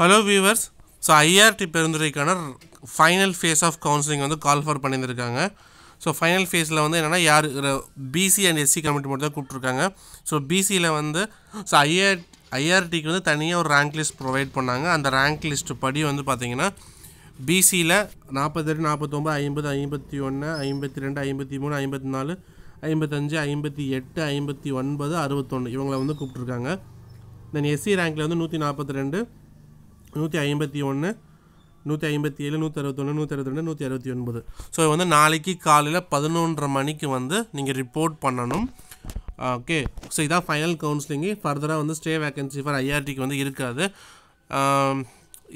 hello viewers so IRT பெருந்துரைக்கான final phase of counselling வந்து call for பண்ணியிருந்திருக்காங்க so final ஃபேஸில் வந்து என்னென்னா யார் பிசி அண்ட் எஸ்சி கமிட்டி மட்டும் தான் கூப்பிட்ருக்காங்க ஸோ பிசியில் வந்து ஸோ ஐஆர் ஐஆர்டிக்கு வந்து தனியாக ஒரு ரேங்க் லிஸ்ட் ப்ரொவைட் பண்ணாங்க அந்த ரேங்க் லிஸ்ட்டு படி வந்து பார்த்திங்கன்னா பிசியில் நாற்பத்தெட்டு நாற்பத்தொம்பது ஐம்பது ஐம்பத்தி ஒன்று ஐம்பத்தி ரெண்டு ஐம்பத்தி மூணு ஐம்பத்தி நாலு ஐம்பத்தஞ்சு ஐம்பத்தி எட்டு ஐம்பத்தி ஒன்பது அறுபத்தொன்று இவங்களை வந்து கூப்பிட்ருக்காங்க தென் எஸ்சி ரேங்கில் வந்து நூற்றி நாற்பத்தி ரெண்டு நூற்றி ஐம்பத்தி ஒன்று நூற்றி ஐம்பத்தி ஏழு நூற்றி அறுபத்தொன்று நூற்றி அறுபத்தி நூற்றி அறுபத்தி ஒன்பது ஸோ வந்து நாளைக்கு காலையில் பதினொன்றரை மணிக்கு வந்து நீங்கள் ரிப்போர்ட் பண்ணணும் ஓகே ஸோ இதான் ஃபைனல் கவுன்சிலிங்கு ஃபர்தராக வந்து ஸ்டே வேக்கன்சி ஃபார் ஐஆர்டிக்கு வந்து இருக்காது um,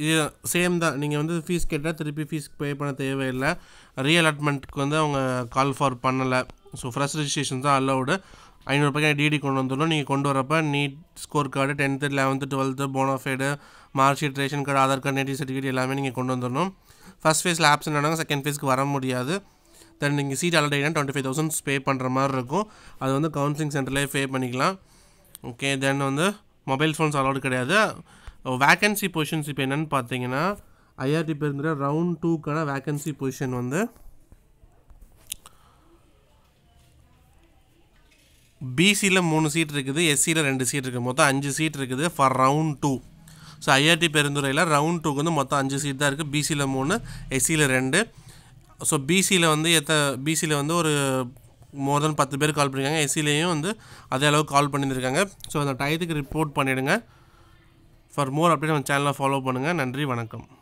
இது சேம் தான் நீங்கள் வந்து ஃபீஸ் கேட்டால் திருப்பி ஃபீஸ் பே பண்ண தேவையில்லை ரீஅலாட்மெண்ட்டுக்கு வந்து அவங்க கால் ஃபார் பண்ணலை ஸோ ஃப்ரெஷ் ரிஜிஸ்ட்ரேஷன் தான் அலௌடு ஐநூறு பக்கம் டிடி கொண்டு வந்துடும் நீங்கள் கொண்டு வரப்போ NEET score card tenth eleventh twelfth bonafide mark sheet ration card Aadhaar card native certificate எல்லாமே நீங்கள் கொண்டு வந்துடணும் ஃபஸ்ட் ஃபேஸில் ஆப்ஷன் ஆனாங்க செகண்ட் ஃபேஸ்க்கு வர முடியாது தென் நீங்கள் சீட் அலர்ட் ஆகினா டுவெண்ட்டி ஃபைவ் தௌசண்ட்ஸ் பே பண்ணுற மாதிரி இருக்கும் அது வந்து கவுன்சிலிங் சென்டர்லேயே பே பண்ணிக்கலாம் ஓகே தென் வந்து மொபைல் ஃபோன்ஸ் அலௌடு கிடையாது வேக்கன்சி பொசிஷன்ஸ் இப்போ என்னென்னு பார்த்தீங்கன்னா ஐஆர்டி பேருந்து ரவுண்ட் டூக்கான வேக்கன்சி பொசிஷன் வந்து பிசியில் மூணு சீட் இருக்குது எஸ்சியில் ரெண்டு சீட் இருக்குது மொத்தம் அஞ்சு சீட் இருக்குது for round two so IRT பெருந்துறையில் ரவுண்ட் டூக்கு வந்து மொத்தம் அஞ்சு சீட் தான் இருக்குது பிசியில் மூணு எஸ்சியில் ரெண்டு ஸோ பிசியில் வந்து எத்த பிசியில் வந்து ஒரு மோர் தென் பத்து பேர் கால் பண்ணியிருக்காங்க எஸ்சிலேயும் வந்து அதே அளவுக்கு கால் பண்ணியிருக்காங்க ஸோ அந்த டயத்துக்கு ரிப்போர்ட் பண்ணிவிடுங்க ஃபார் மோர் அப்டேட் நம்ம சேனலை ஃபாலோ பண்ணுங்கள் நன்றி வணக்கம்